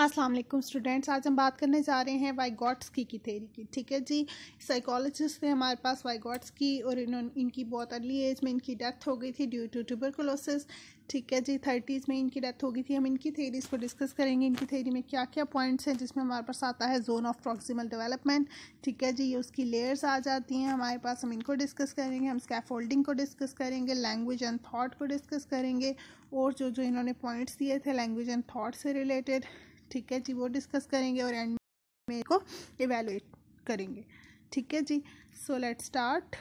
अस्सलाम वालेकुम स्टूडेंट्स आज हम बात करने जा रहे हैं वाइगॉट्स की की थेरी की ठीक है जी साइकोलॉजिस्ट थे हमारे पास वाइगॉट्स की और इन्होंने इनकी बहुत अर्ली एज में इनकी डेथ हो गई थी ड्यू टू ट्यूबरकुलोसिस ठीक है जी थर्टीज़ में इनकी डेथ हो गई थी हम इनकी थेरीज को डिस्कस करेंगे इनकी थेरी में क्या क्या पॉइंट्स हैं जिसमें हमारे पास आता है जोन ऑफ प्रॉक्सिमल डेवलपमेंट ठीक है जी ये उसकी लेयर्स आ जाती हैं हमारे पास हम इनको डिस्कस करेंगे हम स्कैफोल्डिंग को डिस्कस करेंगे लैंग्वेज एंड थाट को डिस्कस करेंगे और जो जो इन्होंने पॉइंट्स दिए थे लैंग्वेज एंड थाट से रिलेटेड ठीक है जी वो डिस्कस करेंगे और एंड में को इवेलुएट करेंगे ठीक है जी सो लेट स्टार्ट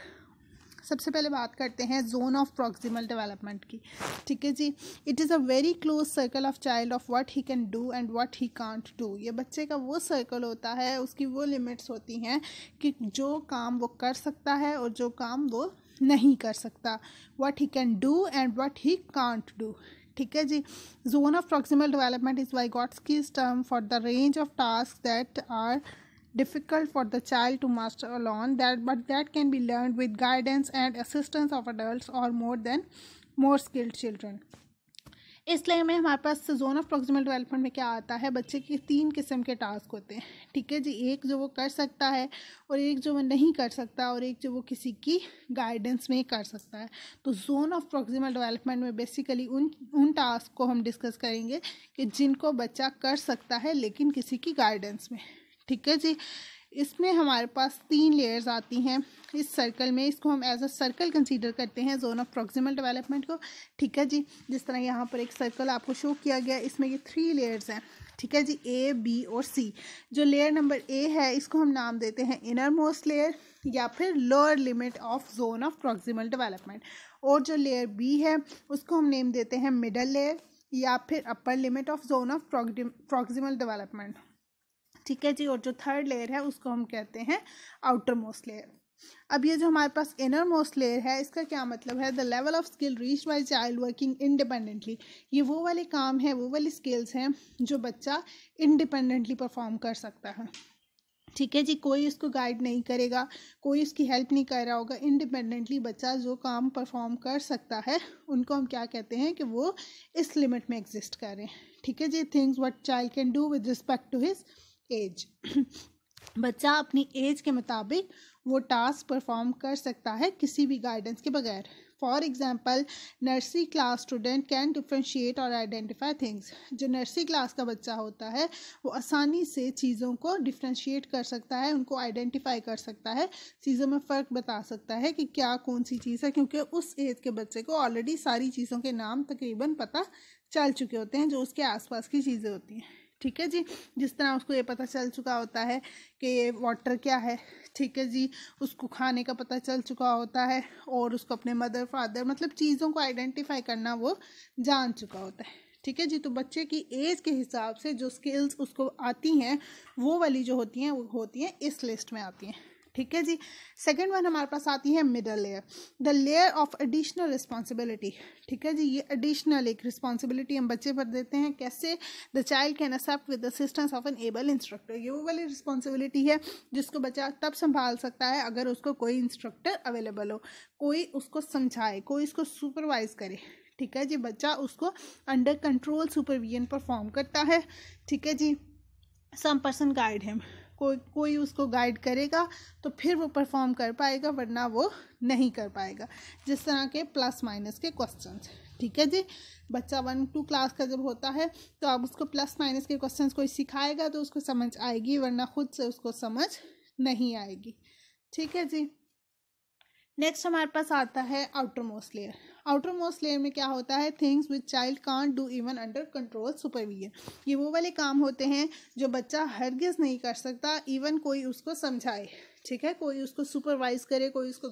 सबसे पहले बात करते हैं जोन ऑफ प्रॉक्सिमल डेवलपमेंट की ठीक है जी it is a very close circle of child of what he can do and what he can't do ये बच्चे का वो सर्कल होता है उसकी वो लिमिट्स होती हैं कि जो काम वो कर सकता है और जो काम वो नहीं कर सकता what he can do and what he can't do ਠੀਕ ਹੈ ਜੀ zone of proximal development is term for the range of tasks that are difficult for the child to master alone but that can be learned with guidance and assistance of adults or more than more skilled children इस हमें में हमारे पास zone of proximal development में क्या आता है बच्चे के तीन किस्म के टास्क होते हैं ठीक है जी एक जो वो कर सकता है और एक जो वो नहीं कर सकता और एक जो वो किसी की गाइडेंस में कर सकता है तो जोन ऑफ प्रोक्सिमल डेवलपमेंट में बेसिकली उन उन टास्क को हम डिस्कस करेंगे कि जिनको बच्चा कर सकता है लेकिन किसी की गाइडेंस में ठीक है जी इसमें हमारे पास तीन लेयर्स आती हैं इस सर्कल में इसको हम एज अ सर्कल कंसीडर करते हैं जोन ऑफ प्रॉक्सिमल डेवलपमेंट को ठीक है जी जिस तरह यहाँ पर एक सर्कल आपको शो किया गया इसमें ये थ्री लेयर्स हैं ठीक है जी ए बी और सी जो लेयर नंबर ए है इसको हम नाम देते हैं इनर मोस्ट लेयर या फिर lower limit of zone of proximal development और जो लेयर बी है उसको हम नेम देते हैं मिडल लेयर या फिर upper limit of zone of proximal development ठीक है जी और जो थर्ड लेयर है उसको हम कहते हैं आउटर मोस्ट लेयर अब ये जो हमारे पास इनर मोस्ट लेयर है इसका क्या मतलब है the level of skill reach by child working independently ये वो वाले काम है वो वाली स्किल्स हैं जो बच्चा इंडिपेंडेंटली परफॉर्म कर सकता है ठीक है जी कोई उसको गाइड नहीं करेगा कोई उसकी हेल्प नहीं कर रहा होगा इंडिपेंडेंटली बच्चा जो काम परफॉर्म कर सकता है उनको हम क्या कहते हैं कि वो इस लिमिट में एग्जिस्ट करें ठीक है जी things what child can do with respect to his age बच्चा अपनी एज के मुताबिक वो टास्क परफॉर्म कर सकता है किसी भी गाइडेंस के बगैर for example nursery class student can differentiate और आइडेंटिफाई थिंग्स जो नर्सरी क्लास का बच्चा होता है वो आसानी से चीज़ों को डिफ्रेंशिएट कर सकता है उनको आइडेंटिफाई कर सकता है चीज़ों में फ़र्क बता सकता है कि क्या कौन सी चीज़ है क्योंकि उस एज के बच्चे को ऑलरेडी सारी चीज़ों के नाम तकरीबन पता चल चुके होते हैं जो उसके आसपास की चीज़ें होती हैं ठीक है जी जिस तरह उसको ये पता चल चुका होता है कि ये वाटर क्या है ठीक है जी उसको खाने का पता चल चुका होता है और उसको अपने मदर फादर मतलब चीज़ों को आइडेंटिफाई करना वो जान चुका होता है ठीक है जी तो बच्चे की एज के हिसाब से जो स्किल्स उसको आती हैं वो वाली जो होती हैं वो होती हैं इस लिस्ट में आती हैं ठीक है जी सेकेंड वन हमारे पास आती है middle layer the layer of additional responsibility ठीक है जी ये एडिशनल एक रिस्पॉन्सिबिलिटी हम बच्चे पर देते हैं कैसे the child can accept with assistance of an able instructor ये वो वाली रिस्पॉन्सिबिलिटी है जिसको बच्चा तब संभाल सकता है अगर उसको कोई इंस्ट्रक्टर अवेलेबल हो कोई उसको समझाए कोई उसको सुपरवाइज करे ठीक है जी बच्चा उसको अंडर कंट्रोल सुपरविजन परफॉर्म करता है ठीक है जी सम पर्सन गाइड हिम कोई कोई उसको गाइड करेगा तो फिर वो परफॉर्म कर पाएगा वरना वो नहीं कर पाएगा जिस तरह के प्लस माइनस के क्वेश्चन ठीक है जी बच्चा वन टू क्लास का जब होता है तो आप उसको प्लस माइनस के क्वेश्चन कोई सिखाएगा तो उसको समझ आएगी वरना खुद से उसको समझ नहीं आएगी ठीक है जी नेक्स्ट हमारे पास आता है outer most layer outer most layer में क्या होता है things which child can't do even under control supervision ये वो वाले काम होते हैं जो बच्चा हरगिज नहीं कर सकता इवन कोई उसको समझाए ठीक है कोई उसको सुपरवाइज करे कोई उसको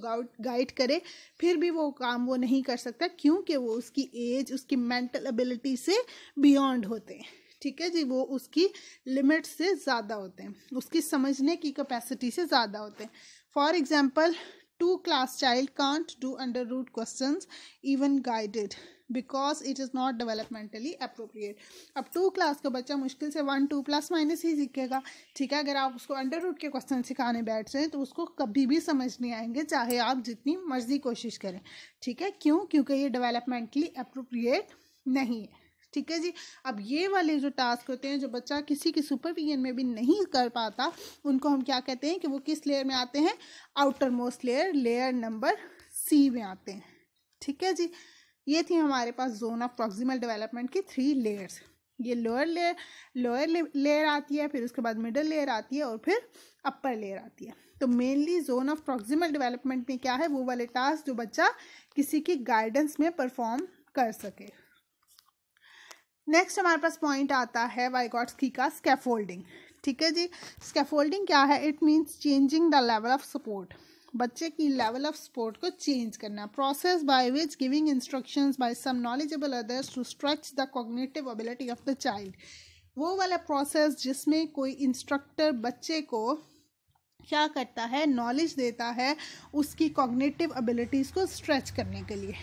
गाइड करे फिर भी वो काम वो नहीं कर सकता क्योंकि वो उसकी एज उसकी मेंटल एबिलिटी से बियॉन्ड होते हैं ठीक है जी वो उसकी लिमिट से ज़्यादा होते हैं उसकी समझने की कैपेसिटी से ज़्यादा होते हैं for example two class child can't do under root question even guided because it is not developmentally appropriate अब टू क्लास का बच्चा मुश्किल से वन टू प्लस माइनस ही सीखेगा ठीक है अगर आप उसको अंडर रूट के क्वेश्चन सिखाने बैठ रहे हैं तो उसको कभी भी समझ नहीं आएंगे चाहे आप जितनी मर्जी कोशिश करें ठीक है क्यों क्योंकि ये डेवलपमेंटली अप्रोप्रिएट नहीं है ठीक है जी अब ये वाले जो टास्क होते हैं जो बच्चा किसी के सुपरविजन में भी नहीं कर पाता उनको हम क्या कहते हैं कि वो किस लेयर में आते हैं outer most layer layer number C में आते हैं ठीक है जी ये थी हमारे पास जोन ऑफ प्रॉक्सिमल डेवलपमेंट की थ्री लेयर्स ये लोअर लेयर लोअर लेयर आती है फिर उसके बाद मिडल लेयर आती है और फिर अपर लेयर आती है तो mainly zone of proximal development में क्या है वो वाले टास्क जो बच्चा किसी की गाइडेंस में परफॉर्म कर सके नेक्स्ट हमारे पास पॉइंट आता है की का स्कैफोल्डिंग ठीक है जी स्कैफोल्डिंग क्या है it means changing the level of support बच्चे की लेवल ऑफ सपोर्ट को चेंज करना process by which giving instructions by some knowledgeable others to stretch the cognitive ability of the child वो वाला प्रोसेस जिसमें कोई इंस्ट्रक्टर बच्चे को क्या करता है नॉलेज देता है उसकी कॉग्निटिव एबिलिटीज़ को स्ट्रेच करने के लिए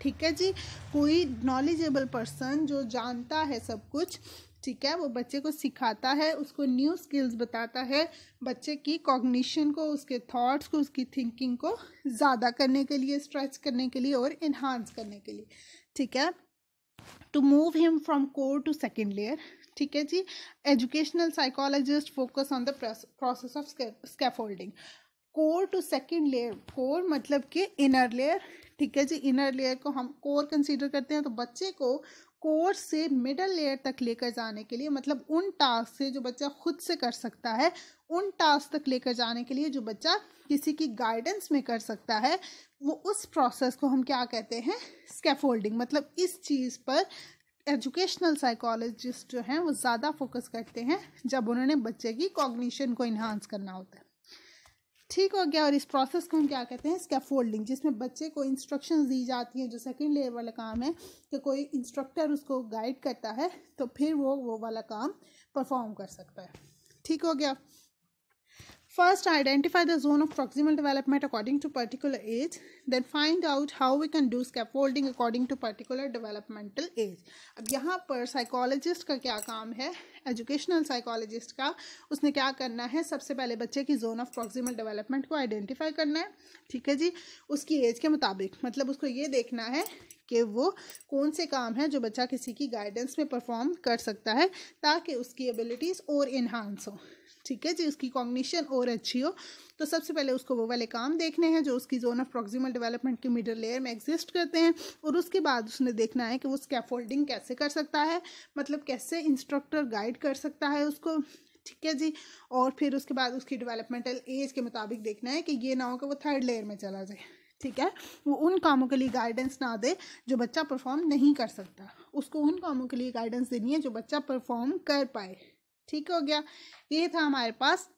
ठीक है जी कोई नॉलेजेबल पर्सन जो जानता है सब कुछ ठीक है वो बच्चे को सिखाता है उसको न्यू स्किल्स बताता है बच्चे की कॉग्निशन को उसके थॉट्स को उसकी थिंकिंग को ज़्यादा करने के लिए स्ट्रेच करने के लिए और इन्हांस करने के लिए ठीक है to move him from core to second layer ठीक है जी educational psychologist focus on the process of scaffolding core to second layer core मतलब कि इनर लेयर ठीक है जी इनर लेयर को हम कोर कंसीडर करते हैं तो बच्चे को कोर से मिडल लेयर तक लेकर जाने के लिए मतलब उन टास्क से जो बच्चा खुद से कर सकता है उन टास्क तक लेकर जाने के लिए जो बच्चा किसी की गाइडेंस में कर सकता है वो उस प्रोसेस को हम क्या कहते हैं स्कैफोल्डिंग मतलब इस चीज़ पर एजुकेशनल साइकोलॉजिस्ट जो हैं वो ज़्यादा फोकस करते हैं जब उन्होंने बच्चे की कॉग्निशन को इन्हांस करना होता है ठीक हो गया और इस प्रोसेस को हम क्या कहते हैं फोल्डिंग जिसमें बच्चे को इंस्ट्रक्शंस दी जाती हैं जो सेकंड लेयर वाला काम है कि कोई इंस्ट्रक्टर उसको गाइड करता है तो फिर वो वो वाला काम परफॉर्म कर सकता है ठीक हो गया First, identify the zone of proximal development according to particular age. Then find out how we can do scaffolding according to particular developmental age. अब यहाँ पर साइकोलॉजिस्ट का क्या काम है एजुकेशनल साइकोलॉजिस्ट का उसने क्या करना है सबसे पहले बच्चे की जोन ऑफ प्रॉक्सिमल डेवलपमेंट को आइडेंटिफाई करना है ठीक है जी उसकी एज के मुताबिक मतलब उसको ये देखना है कि वो कौन से काम है जो बच्चा किसी की गाइडेंस में परफॉर्म कर सकता है ताकि उसकी एबिलिटीज़ और इन्हांस हो ठीक है जी उसकी कॉग्निशन और अच्छी हो तो सबसे पहले उसको वो वाले काम देखने हैं जो उसकी जोन ऑफ प्रोक्सिमल डेवलपमेंट के मिडल लेयर में एग्जिस्ट करते हैं और उसके बाद उसने देखना है कि वो स्कैफोल्डिंग कैसे कर सकता है मतलब कैसे इंस्ट्रक्टर गाइड कर सकता है उसको ठीक है जी और फिर उसके बाद उसकी डेवलपमेंटल एज के मुताबिक देखना है कि ये ना हो कि वो थर्ड लेयर में चला जाए ठीक है वो उन कामों के लिए गाइडेंस ना दे जो बच्चा परफॉर्म नहीं कर सकता उसको उन कामों के लिए गाइडेंस देनी है जो बच्चा परफॉर्म कर पाए ठीक हो गया ये था हमारे पास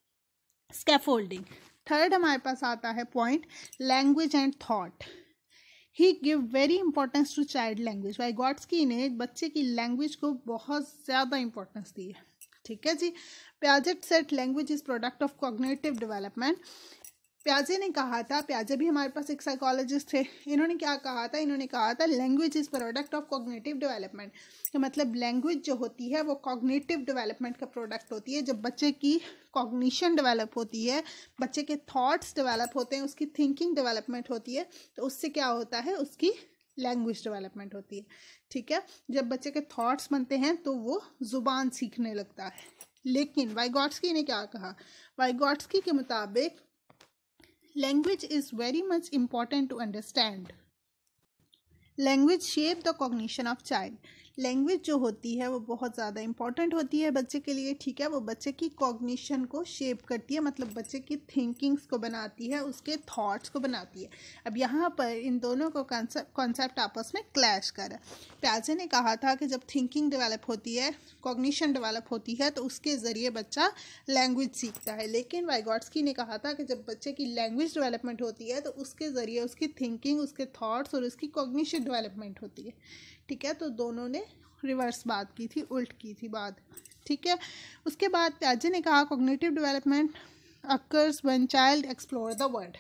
स्केफोल्डिंग थर्ड हमारे पास आता है point language and thought he give very importance to child language Vygotsky ने बच्चे की लैंग्वेज को बहुत ज़्यादा इंपॉर्टेंस दी है ठीक है जी Piaget set language is product of cognitive development प्याजे ने कहा था प्याजे भी हमारे पास एक साइकोलॉजिस्ट थे इन्होंने क्या कहा था इन्होंने कहा था language is product of cognitive development तो मतलब लैंग्वेज जो होती है वो कॉग्नेटिव डेवलपमेंट का प्रोडक्ट होती है जब बच्चे की कॉग्निशन डेवलप होती है बच्चे के थॉट्स डेवलप होते हैं उसकी थिंकिंग डेवलपमेंट होती है तो उससे क्या होता है उसकी लैंग्वेज डेवलपमेंट होती है ठीक है जब बच्चे के थॉट्स बनते हैं तो वो ज़ुबान सीखने लगता है लेकिन वाइगॉट्सकी ने क्या कहा वाइगॉट्सकी के मुताबिक language is very much important to understand. Language shape the cognition of child. Language जो होती है वो बहुत ज़्यादा इंपॉर्टेंट होती है बच्चे के लिए ठीक है वो बच्चे की कॉग्निशन को शेप करती है मतलब बच्चे की थिंकिंग्स को बनाती है उसके थॉट्स को बनाती है अब यहाँ पर इन दोनों को कॉन्सेप्ट आपस में क्लैश कर प्याजे ने कहा था कि जब थिंकिंग डेवलप होती है कॉग्निशन डेवलप होती है तो उसके ज़रिए बच्चा लैंग्वेज सीखता है लेकिन वाइगॉट्सकी ने कहा था कि जब बच्चे की लैंग्वेज डेवलपमेंट होती है तो उसके ज़रिए उसकी थिंकिंग उसके थॉट्स और उसकी कॉग्निशन डेवलपमेंट होती है ठीक है तो दोनों ने रिवर्स बात की थी उल्ट की थी बात ठीक है उसके बाद प्याजे ने कहा cognitive development occurs when child explore the world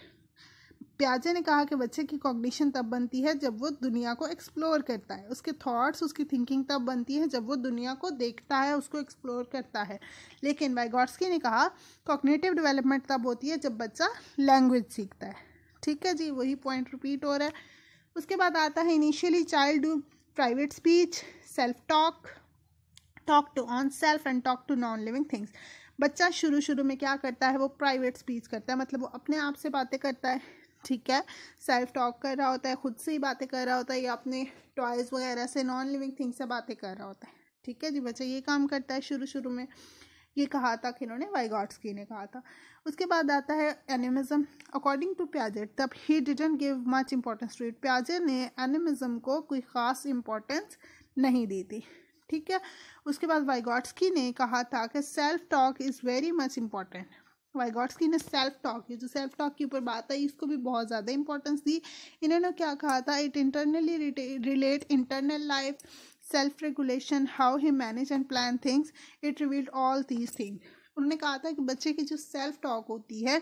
प्याजे ने कहा कि बच्चे की कॉग्निशन तब बनती है जब वो दुनिया को एक्सप्लोर करता है उसके थॉट्स उसकी थिंकिंग तब बनती है जब वो दुनिया को देखता है उसको एक्सप्लोर करता है लेकिन वाइगॉर्सकी ने कहा कॉग्निटिव डेवलपमेंट तब होती है जब बच्चा लैंग्वेज सीखता है ठीक है जी वही पॉइंट रिपीट हो रहा है उसके बाद आता है initially child private speech self talk talk to own self and talk to non living things बच्चा शुरू शुरू में क्या करता है वो प्राइवेट स्पीच करता है मतलब वो अपने आप से बातें करता है ठीक है सेल्फ टॉक कर रहा होता है खुद से ही बातें कर रहा होता है या अपने टॉयज़ वगैरह से नॉन लिविंग थिंग्स से बातें कर रहा होता है ठीक है जी बच्चा ये काम करता है शुरू शुरू में ये कहा था कि इन्होंने वाइगॉट्सकी ने कहा था उसके बाद आता है एनिमिज़म अकॉर्डिंग टू प्याजेट तब he didn't give much importance to it प्याजे ने एनिमिज़म को कोई ख़ास इम्पोर्टेंस नहीं दी थी ठीक है उसके बाद की ने कहा था कि self talk is very much important की ने सेल्फ टॉक ये जो सेल्फ टॉक के ऊपर बात आई इसको भी बहुत ज़्यादा इंपॉर्टेंस दी इन्होंने क्या कहा था it internally relate internal life self regulation how he manage and plan things it revealed all these thing उन्होंने कहा था कि बच्चे की जो सेल्फ टॉक होती है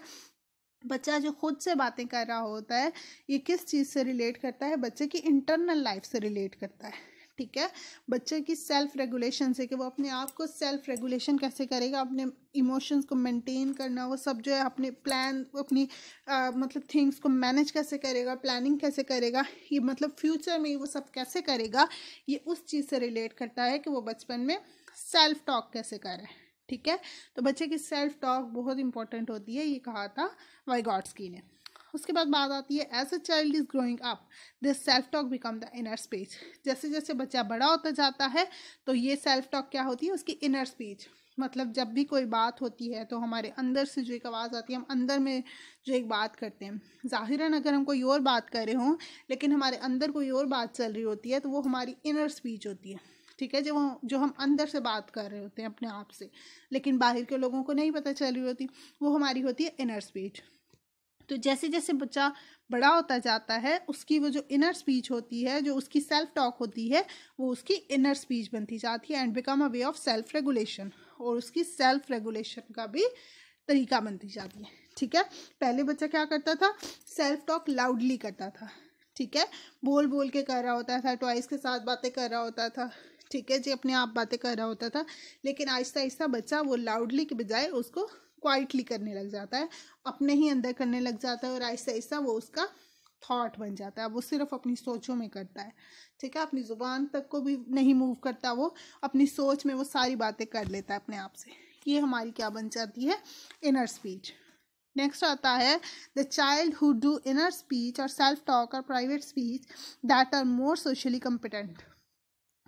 बच्चा जो खुद से बातें कर रहा होता है ये किस चीज़ से रिलेट करता है बच्चे की इंटरनल लाइफ से रिलेट करता है ठीक है बच्चे की सेल्फ रेगुलेशन से कि वो अपने आप को सेल्फ रेगुलेशन कैसे करेगा अपने इमोशंस को मेंटेन करना वो सब जो है अपने प्लान अपनी आ, मतलब थिंग्स को मैनेज कैसे करेगा प्लानिंग कैसे करेगा ये मतलब फ्यूचर में वो सब कैसे करेगा ये उस चीज़ से रिलेट करता है कि वो बचपन में सेल्फ टॉक कैसे करे ठीक है तो बच्चे की सेल्फ टॉक बहुत इंपॉर्टेंट होती है ये कहा था की ने उसके बाद बात आती है as a child is growing up this self talk become the inner speech जैसे जैसे बच्चा बड़ा होता जाता है तो ये सेल्फ टॉक क्या होती है उसकी इनर स्पीच मतलब जब भी कोई बात होती है तो हमारे अंदर से जो एक आवाज़ आती है हम अंदर में जो एक बात करते हैं ज़ाहिरन अगर हम कोई और बात कर रहे हों लेकिन हमारे अंदर कोई और बात चल रही होती है तो वो हमारी इनर स्पीच होती है ठीक है जो जो हम अंदर से बात कर रहे होते हैं अपने आप से लेकिन बाहर के लोगों को नहीं पता चल रही होती वो हमारी होती है इनर स्पीच तो जैसे जैसे बच्चा बड़ा होता जाता है उसकी वो जो इनर स्पीच होती है जो उसकी सेल्फ टॉक होती है वो उसकी इनर स्पीच बनती जाती है and become a way of self regulation और उसकी सेल्फ रेगुलेशन का भी तरीका बनती जाती है ठीक है पहले बच्चा क्या करता था सेल्फ टॉक लाउडली करता था ठीक है बोल बोल के कर रहा होता था टॉइस के साथ बातें कर रहा होता था ठीक है जी अपने आप बातें कर रहा होता था लेकिन आहिस्ता आहिस्ता बच्चा वो लाउडली के बजाय उसको क्वाइटली करने लग जाता है अपने ही अंदर करने लग जाता है और ऐसा ऐसा वो उसका थॉट बन जाता है वो सिर्फ अपनी सोचों में करता है ठीक है अपनी ज़ुबान तक को भी नहीं मूव करता वो अपनी सोच में वो सारी बातें कर लेता है अपने आप से ये हमारी क्या बन जाती है इनर स्पीच नेक्स्ट आता है the child who do inner speech और सेल्फ टॉक और private speech that are more socially competent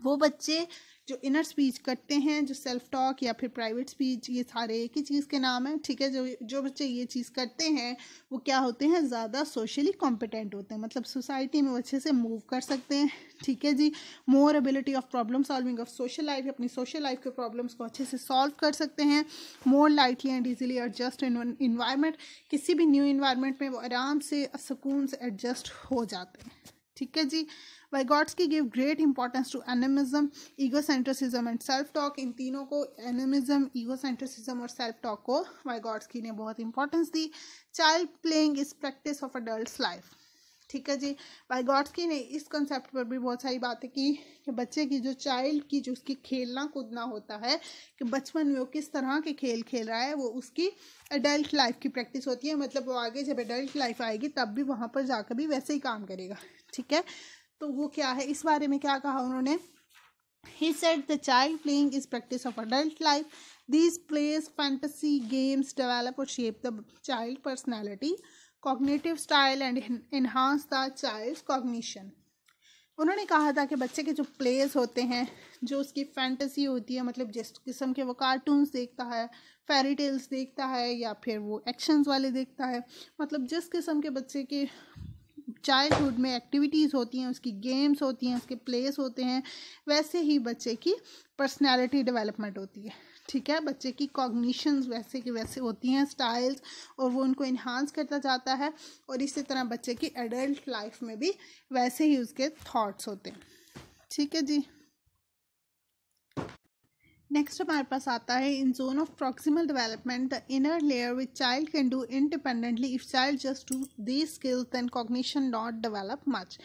वो बच्चे जो इनर स्पीच करते हैं जो सेल्फ टॉक या फिर प्राइवेट स्पीच ये सारे एक ही चीज़ के नाम है ठीक है जो जो बच्चे ये चीज़ करते हैं वो क्या होते हैं ज़्यादा सोशली कॉम्पिटेंट होते हैं मतलब सोसाइटी में वो अच्छे से मूव कर सकते हैं ठीक है जी more ability of problem solving of social life अपनी सोशल लाइफ के प्रॉब्लम्स को अच्छे से सॉल्व कर सकते हैं more lightly and easily adjust in environment किसी भी न्यू इन्वायरमेंट में वो आराम से सुकून से एडजस्ट हो जाते हैं ठीक है जी Vygotsky give great importance to animism egocentrism and self talk इन तीनों को एनिमिज्म ईगोसेंट्रिसिज्म और सेल्फ टॉक को वाइगॉट्सकी ने बहुत इंपॉर्टेंस दी child playing is practice of adult life ठीक है जी वाइगॉट्सकी ने इस कॉन्सेप्ट पर भी बहुत सारी बातें की कि बच्चे की जो चाइल्ड की जो उसकी खेलना कूदना होता है कि बचपन में वो किस तरह के खेल खेल रहा है वो उसकी एडल्ट लाइफ की प्रैक्टिस होती है मतलब वो आगे जब एडल्ट लाइफ आएगी तब भी वहाँ पर जाकर भी वैसे ही काम करेगा ठीक है तो वो क्या है इस बारे में क्या कहा उन्होंने he set the child playing is practice of adult life these plays fantasy games develop और shape the child personality cognitive style and enhance the child cognition उन्होंने कहा था कि बच्चे के जो प्लेस होते हैं जो उसकी फैंटेसी होती है मतलब जिस किस्म के वो कार्टून्स देखता है फेरी टेल्स देखता है या फिर वो एक्शंस वाले देखता है मतलब जिस किस्म के बच्चे के चाइल्डहुड में एक्टिविटीज़ होती हैं उसकी गेम्स होती हैं उसके प्लेस होते हैं वैसे ही बच्चे की पर्सनैलिटी डेवलपमेंट होती है ठीक है बच्चे की कॉग्निशंस वैसे की वैसे होती हैं स्टाइल्स और वो उनको इन्हांस करता जाता है और इसी तरह बच्चे की एडल्ट लाइफ में भी वैसे ही उसके थाट्स होते हैं ठीक है जी नेक्स्ट हमारे पास आता है in zone of proximal development the inner layer which child can do independently if child just do the skills then cognition not develop much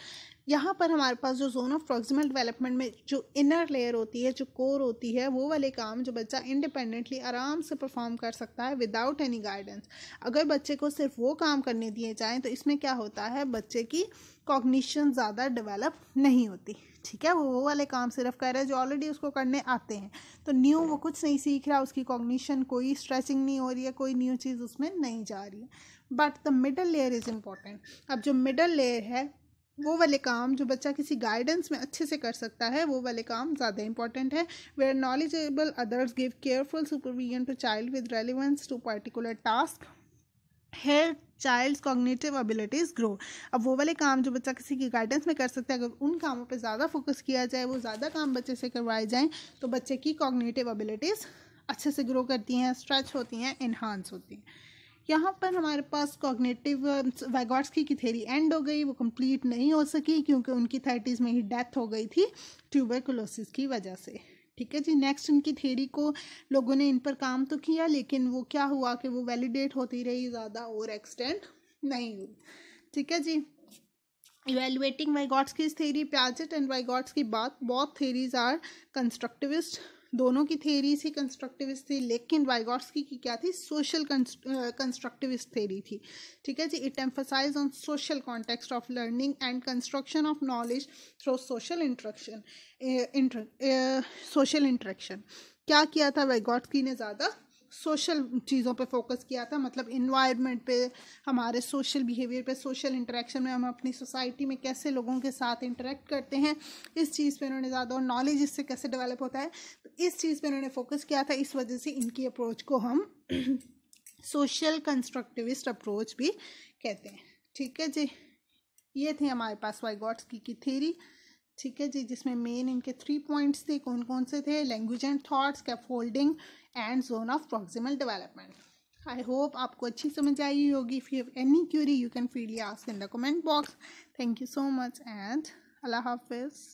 यहाँ पर हमारे पास जो जोन ऑफ प्रोक्सिमल डेवलपमेंट में जो इनर लेयर होती है जो कोर होती है वो वाले काम जो बच्चा इंडिपेंडेंटली आराम से परफॉर्म कर सकता है विदाउट एनी गाइडेंस अगर बच्चे को सिर्फ वो काम करने दिए जाएँ तो इसमें क्या होता है बच्चे की कॉग्निशन ज़्यादा डेवलप नहीं होती ठीक है वो वो वाले काम सिर्फ कर रहे हैं जो ऑलरेडी उसको करने आते हैं तो न्यू वो कुछ नहीं सीख रहा उसकी कॉग्निशन कोई स्ट्रेचिंग नहीं हो रही है कोई न्यू चीज़ उसमें नहीं जा रही है but the middle layer is important अब जो मिडल लेयर है वो वाले काम जो बच्चा किसी गाइडेंस में अच्छे से कर सकता है वो वाले काम ज़्यादा इंपॉर्टेंट है where knowledgeable others give careful supervision to child with relevance to particular task है चाइल्ड्स कॉग्निटिव एबिलिटीज़ ग्रो अब वो वाले काम जो बच्चा किसी की गाइडेंस में कर सकता है अगर उन कामों पे ज़्यादा फोकस किया जाए वो ज़्यादा काम बच्चे से करवाए जाएँ तो बच्चे की कॉग्निटिव एबिलिटीज़ अच्छे से ग्रो करती हैं स्ट्रेच होती हैं इन्हांस होती हैं यहाँ पर हमारे पास कॉग्नेटिव वाइगॉट्सकी की थेरी एंड हो गई वो कंप्लीट नहीं हो सकी क्योंकि उनकी थर्टीज़ में ही डेथ हो गई थी ट्यूबरकुलोसिस की वजह से ठीक है जी नेक्स्ट उनकी थेरी को लोगों ने इन पर काम तो किया लेकिन वो क्या हुआ कि वो वैलिडेट होती रही ज़्यादा और एक्सटेंड नहीं हुई ठीक है जी इवेलुएटिंग वाइगॉट्स की थेरी प्याजेट एंड वाइगॉट्स की बात बहुत थेरीज आर कंस्ट्रक्टिविस्ट दोनों की थेरीज ही कंस्ट्रक्टिविस्ट थी लेकिन वाइगॉट्सकी की क्या थी सोशल कंस्ट्रक्टिविस्ट थेरी थी ठीक है जी it emphasise on social context of learning and construction of knowledge through social interaction social interaction क्या किया था वाइगॉट्सकी ने ज़्यादा सोशल चीज़ों पे फोकस किया था मतलब इन्वायरमेंट पे हमारे सोशल बिहेवियर पे सोशल इंटरेक्शन में हम अपनी सोसाइटी में कैसे लोगों के साथ इंटरेक्ट करते हैं इस चीज़ पे उन्होंने ज़्यादा और नॉलेज इससे कैसे डेवलप होता है तो इस चीज़ पे उन्होंने फोकस किया था इस वजह से इनकी अप्रोच को हम सोशल कंस्ट्रक्टिविस्ट अप्रोच भी कहते हैं ठीक है जी ये थे हमारे पास वाई गॉड्स की, की थेरी ठीक है जी जिसमें मेन इनके थ्री पॉइंट्स थे कौन कौन से थे language and thought scaffolding and zone of proximal development I hope आपको अच्छी समझ आई होगी if you have any query you can feel ask in the comment box thank you so much and अल्लाह हाफिज़